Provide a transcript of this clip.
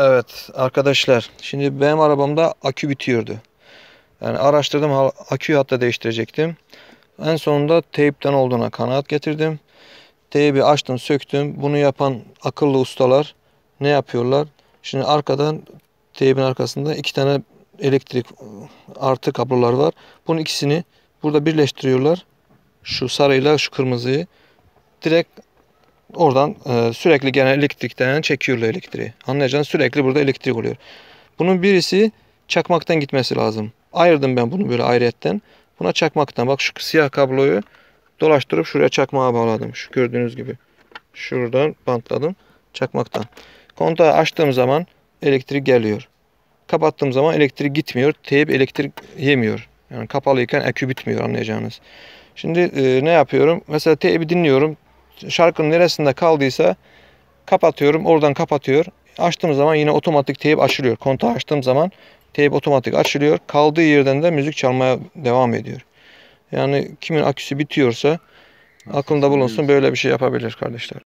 Evet arkadaşlar şimdi benim arabamda akü bitiyordu. Yani araştırdım aküyü hatta değiştirecektim. En sonunda teypten olduğuna kanaat getirdim. Teybi açtım söktüm. Bunu yapan akıllı ustalar ne yapıyorlar? Şimdi arkadan teybin arkasında iki tane elektrik artı kablolar var. Bunun ikisini burada birleştiriyorlar. Şu sarıyla şu kırmızıyı. Direkt Oradan e, sürekli gelen elektrikten çekiyorlar elektriği. Anlayacağınız sürekli burada elektrik oluyor. Bunun birisi çakmaktan gitmesi lazım. Ayırdım ben bunu böyle ayrıyetten. Buna çakmaktan bak şu siyah kabloyu dolaştırıp şuraya çakmağa bağladım. Şu gördüğünüz gibi. Şuradan bantladım çakmaktan. Kontağı açtığım zaman elektrik geliyor. Kapattığım zaman elektrik gitmiyor. Teyip elektrik yemiyor. Yani kapalıyken akü bitmiyor anlayacağınız. Şimdi e, ne yapıyorum? Mesela teybi dinliyorum şarkının neresinde kaldıysa kapatıyorum. Oradan kapatıyor. Açtığım zaman yine otomatik teyip açılıyor. Kontağı açtığım zaman teyip otomatik açılıyor. Kaldığı yerden de müzik çalmaya devam ediyor. Yani kimin aküsü bitiyorsa aklında bulunsun böyle bir şey yapabilir kardeşler.